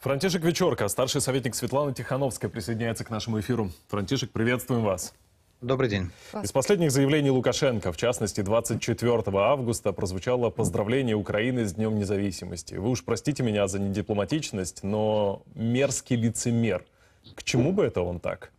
Франтишек Вечерка, старший советник Светланы Тихановской, присоединяется к нашему эфиру. Франтишек, приветствуем вас. Добрый день. Из последних заявлений Лукашенко, в частности, 24 августа, прозвучало поздравление Украины с Днем Независимости. Вы уж простите меня за недипломатичность, но мерзкий лицемер. К чему бы это он так?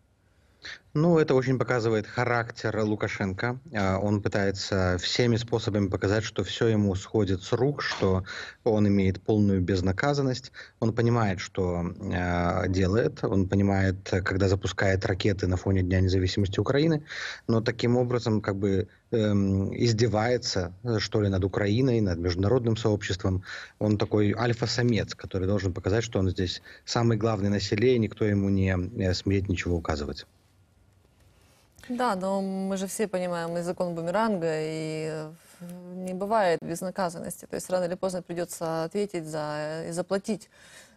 Ну, это очень показывает характер Лукашенко. А, он пытается всеми способами показать, что все ему сходит с рук, что он имеет полную безнаказанность. Он понимает, что а, делает, он понимает, когда запускает ракеты на фоне Дня независимости Украины, но таким образом как бы эм, издевается, что ли, над Украиной, над международным сообществом. Он такой альфа-самец, который должен показать, что он здесь самый главный на селе, и никто ему не э, смеет ничего указывать. Да, но мы же все понимаем и закон бумеранга, и э, не бывает безнаказанности. То есть рано или поздно придется ответить за и заплатить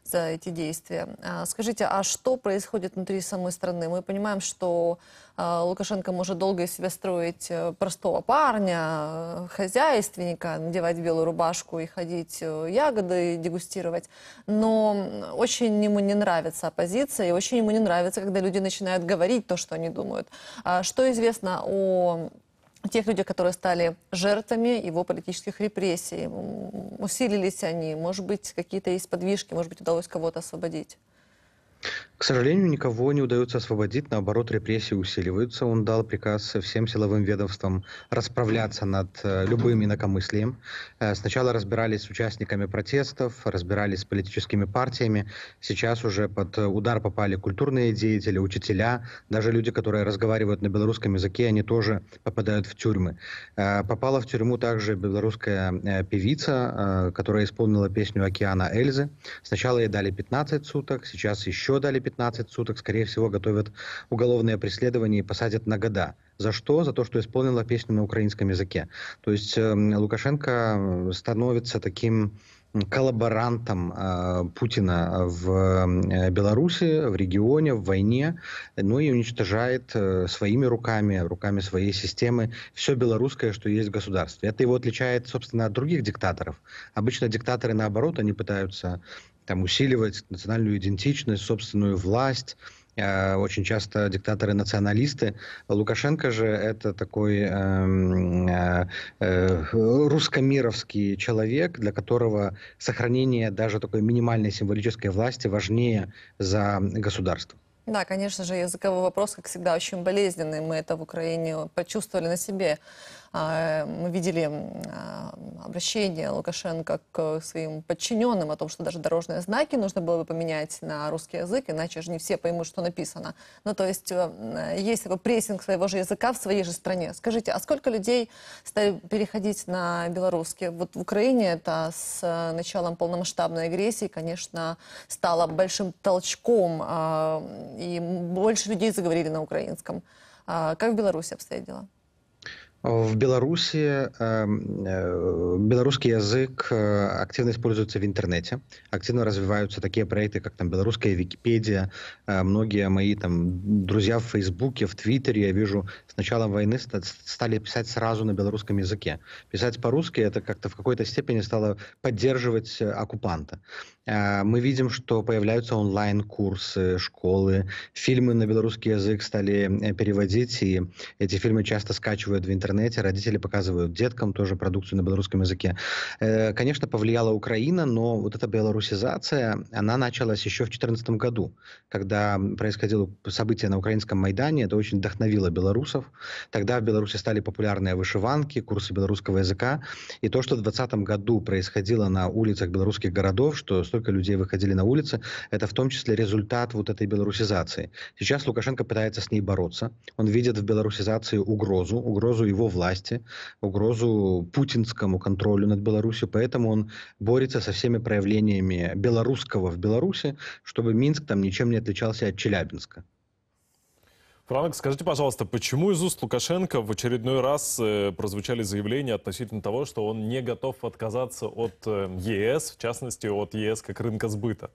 за эти действия. А, скажите, а что происходит внутри самой страны? Мы понимаем, что а, Лукашенко может долго из себя строить э, простого парня, э, хозяйственника, надевать белую рубашку и ходить э, ягоды дегустировать. Но очень ему не нравится оппозиция, и очень ему не нравится, когда люди начинают говорить то, что они думают. А что известно о тех людей, которые стали жертвами его политических репрессий? Усилились они? Может быть, какие-то есть подвижки? Может быть, удалось кого-то освободить? К сожалению, никого не удается освободить, наоборот, репрессии усиливаются. Он дал приказ всем силовым ведомствам расправляться над э, любым инакомыслием. Э, сначала разбирались с участниками протестов, разбирались с политическими партиями. Сейчас уже под удар попали культурные деятели, учителя, даже люди, которые разговаривают на белорусском языке, они тоже попадают в тюрьмы. Э, попала в тюрьму также белорусская певица, которая исполнила песню «Океана Эльзы». Сначала ей дали 15 суток, сейчас еще дали 15 15 суток, скорее всего, готовят уголовное преследование и посадят на года. За что? За то, что исполнила песню на украинском языке. То есть э, Лукашенко становится таким коллаборантом э, Путина в э, Беларуси, в регионе, в войне, ну и уничтожает э, своими руками, руками своей системы все белорусское, что есть в государстве. Это его отличает, собственно, от других диктаторов. Обычно диктаторы, наоборот, они пытаются там, усиливать национальную идентичность, собственную власть. Э, очень часто диктаторы-националисты. Лукашенко же это такой эм, э, э, русскомировский человек, для которого сохранение даже такой минимальной символической власти важнее за государство. Да, конечно же, языковой вопрос, как всегда, очень болезненный. Мы это в Украине почувствовали на себе. А, мы видели а, обращение Лукашенко к своим подчиненным о том, что даже дорожные знаки нужно было бы поменять на русский язык, иначе же не все поймут, что написано. Ну, то есть э, есть такой прессинг своего же языка в своей же стране. Скажите, а сколько людей стали переходить на белорусский? Вот в Украине это с э, началом полномасштабной агрессии, конечно, стало большим толчком, а, и больше людей заговорили на украинском. Как в Беларуси обстоят дела? В Беларуси эм, э, белорусский язык э, активно используется в интернете, активно развиваются такие проекты, как там белорусская Википедия. Э, многие мои там друзья в Фейсбуке, в Твиттере, я вижу, с началом войны стали писать сразу на белорусском языке. Писать по-русски это как-то в какой-то степени стало поддерживать э, оккупанта. А, мы видим, что появляются онлайн-курсы, школы. Фильмы на белорусский язык стали э, переводить, и эти фильмы часто скачивают в интернете. Родители показывают деткам тоже продукцию на белорусском языке. Э, конечно, повлияла Украина, но вот эта белорусизация, она началась еще в 2014 году, когда происходило событие на Украинском Майдане. Это очень вдохновило белорусов. Тогда в Беларуси стали популярные вышиванки, курсы белорусского языка. И то, что в 2020 году происходило на улицах белорусских городов, что столько людей выходили на улицы, это в том числе результат вот этой белорусизации. Сейчас Лукашенко пытается с ней бороться. Он видит в белорусизации угрозу, угрозу его власти, угрозу путинскому контролю над Беларусью. Поэтому он борется со всеми проявлениями белорусского в Беларуси, чтобы Минск там ничем не отличался от Челябинска. Франк, скажите, пожалуйста, почему из уст Лукашенко в очередной раз э, прозвучали заявления относительно того, что он не готов отказаться от э, ЕС, в частности, от ЕС как рынка сбыта?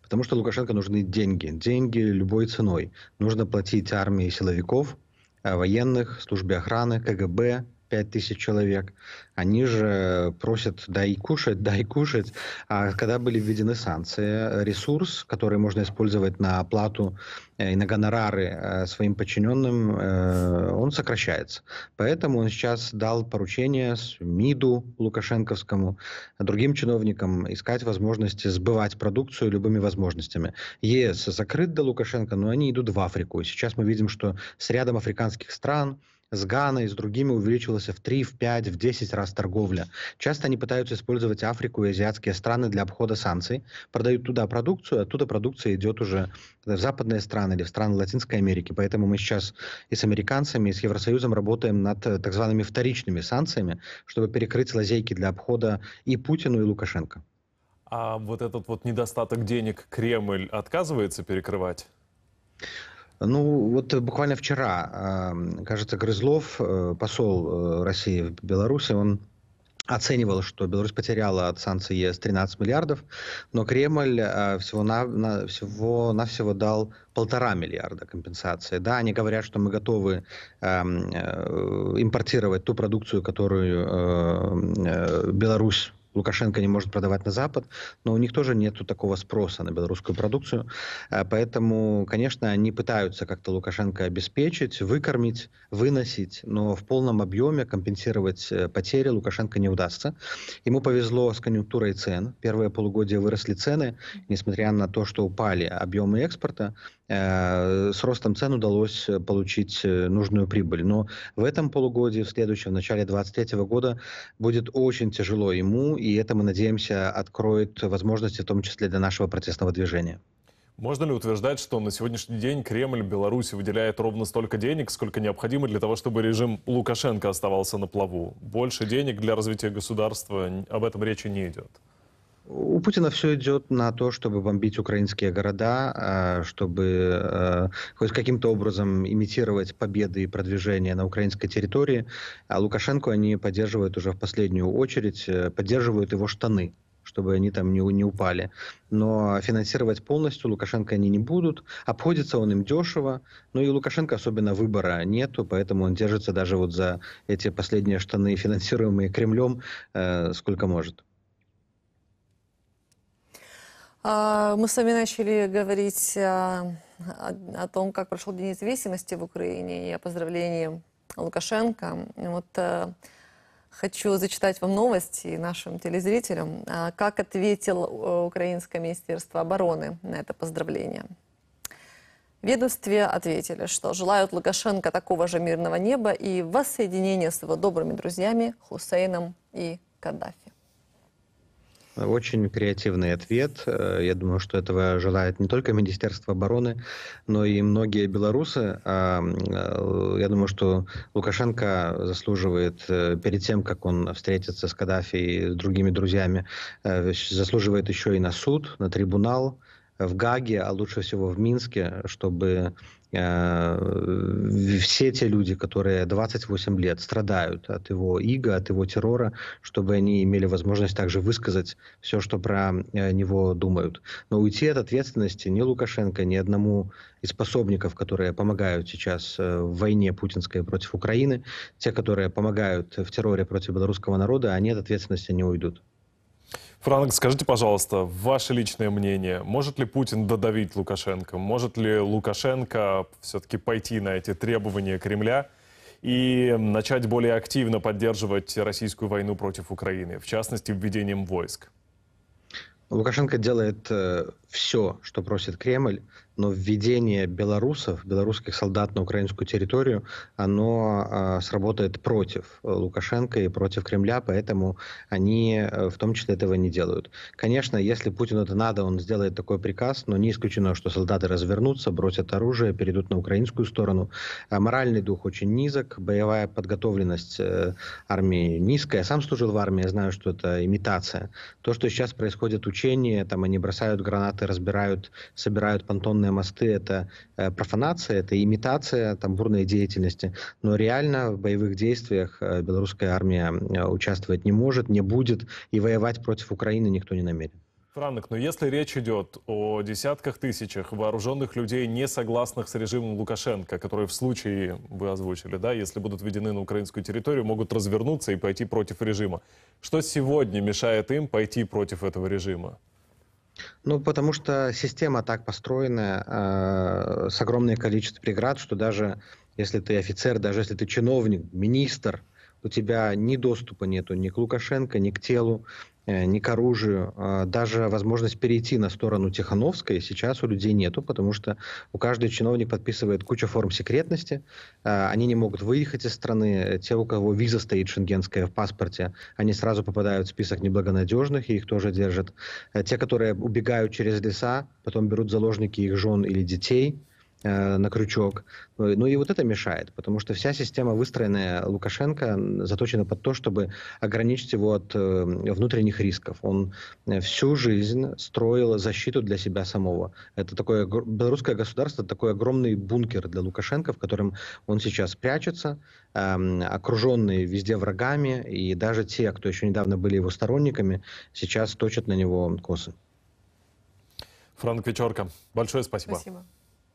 Потому что Лукашенко нужны деньги. Деньги любой ценой. Нужно платить армии силовиков, э, военных, службе охраны, КГБ, 5 тысяч человек. Они же просят дай кушать, дай кушать. А когда были введены санкции, ресурс, который можно использовать на оплату э, и на гонорары э, своим подчиненным, э, он сокращается. Поэтому он сейчас дал поручение МИДу Лукашенковскому, другим чиновникам искать возможности сбывать продукцию любыми возможностями. ЕС закрыт до Лукашенко, но они идут в Африку. И сейчас мы видим, что с рядом африканских стран с Ганой, с другими увеличилась в 3, в 5, в 10 раз торговля. Часто они пытаются использовать Африку и азиатские страны для обхода санкций, продают туда продукцию, оттуда продукция идет уже в западные страны или в страны Латинской Америки. Поэтому мы сейчас и с американцами, и с Евросоюзом работаем над э, так зваными вторичными санкциями, чтобы перекрыть лазейки для обхода и Путину, и Лукашенко. А вот этот вот недостаток денег Кремль отказывается перекрывать? Ну, вот э, буквально вчера, кажется, Грызлов, э, посол э, России в Беларуси, он оценивал, что Беларусь потеряла от санкций ЕС 13 миллиардов, но Кремль всего, на, на, всего навсего дал полтора миллиарда компенсации. Да, они говорят, что мы готовы эм, э, импортировать ту продукцию, которую э, Беларусь Лукашенко не может продавать на Запад, но у них тоже нет такого спроса на белорусскую продукцию. Э, поэтому, конечно, они пытаются как-то Лукашенко обеспечить, выкормить, выносить, но в полном объеме компенсировать э, потери Лукашенко не удастся. Ему повезло с конъюнктурой цен. Первое полугодие выросли цены, несмотря на то, что упали объемы экспорта, э, с ростом цен удалось получить нужную прибыль. Но в этом полугодии, в следующем, в начале 2023 года, будет очень тяжело ему и это, мы надеемся, откроет возможности, в том числе для нашего протестного движения. Можно ли утверждать, что на сегодняшний день Кремль Беларуси выделяет ровно столько денег, сколько необходимо для того, чтобы режим Лукашенко оставался на плаву? Больше денег для развития государства, об этом речи не идет. У Путина все идет на то, чтобы бомбить украинские города, а, чтобы э, хоть каким-то образом имитировать победы и продвижение на украинской территории. А Лукашенко они поддерживают уже в последнюю очередь, э, поддерживают его штаны чтобы они там не, не упали. Но финансировать полностью Лукашенко они не будут. Обходится он им дешево. но ну и Лукашенко особенно выбора нету, поэтому он держится даже вот за эти последние штаны, финансируемые Кремлем, э, сколько может. А, мы с вами начали говорить о, а, о, о том, как прошел День независимости в Украине и о поздравлении Лукашенко. Вот э, хочу зачитать вам новости нашим телезрителям, а, как ответил э, Украинское министерство обороны на это поздравление. В ведомстве ответили, что желают Лукашенко такого же мирного неба и воссоединения с его добрыми друзьями Хусейном и Каддафи. Очень креативный ответ. Э, я думаю, что этого желает не только Министерство обороны, но и многие белорусы. А, э, я думаю, что Лукашенко заслуживает э, перед тем, как он встретится с Каддафи и с другими друзьями, заслуживает еще и на суд, на трибунал, в Гаге, а лучше всего в Минске, чтобы э, все те люди, которые 28 лет страдают от его иго, от его террора, чтобы они имели возможность также высказать все, что про э, него думают. Но уйти от ответственности ни Лукашенко, ни одному из способников, которые помогают сейчас э, в войне путинской против Украины, те, которые помогают в терроре против белорусского народа, они от ответственности не уйдут. Франк, скажите, пожалуйста, ваше личное мнение, может ли Путин додавить Лукашенко? Может ли Лукашенко все-таки пойти на эти требования Кремля и начать более активно поддерживать российскую войну против Украины, в частности, введением войск? Лукашенко делает э, все, что просит Кремль, но введение белорусов, белорусских солдат на украинскую территорию, оно э, сработает против э, Лукашенко и против Кремля, поэтому они э, в том числе этого не делают. Конечно, если Путину это надо, он сделает такой приказ, но не исключено, что солдаты развернутся, бросят оружие, перейдут на украинскую сторону. А моральный дух очень низок, боевая подготовленность э, армии низкая. Я сам служил в армии, я знаю, что это имитация. То, что сейчас происходит учение, там они бросают гранаты бандиты разбирают, собирают понтонные мосты, это э, профанация, это имитация там бурной деятельности. Но реально в боевых действиях э, белорусская армия э, участвовать не может, не будет, и воевать против Украины никто не намерен. Франк, но ну если речь идет о десятках тысячах вооруженных людей, не согласных с режимом Лукашенко, которые в случае, вы озвучили, да, если будут введены на украинскую территорию, могут развернуться и пойти против режима. Что сегодня мешает им пойти против этого режима? Ну, потому что система так построена э, с огромное количество преград, что даже если ты офицер, даже если ты чиновник, министр, у тебя ни доступа нету ни к Лукашенко, ни к телу, э, ни к оружию. А даже возможность перейти на сторону Тихановской сейчас у людей нету, потому что у каждого чиновник подписывает кучу форм секретности. Э, они не могут выехать из страны. Те, у кого виза стоит шенгенская в паспорте, они сразу попадают в список неблагонадежных, и их тоже держат. Э, те, которые убегают через леса, потом берут заложники их жен или детей – Э, на крючок. Э, ну и вот это мешает, потому что вся система, выстроенная Лукашенко, заточена под то, чтобы ограничить его от э, внутренних рисков. Он э, всю жизнь строил защиту для себя самого. Это такое белорусское государство, такой огромный бункер для Лукашенко, в котором он сейчас прячется, э, окруженный везде врагами, и даже те, кто еще недавно были его сторонниками, сейчас точат на него косы. Франк Вечерка, большое спасибо. Спасибо.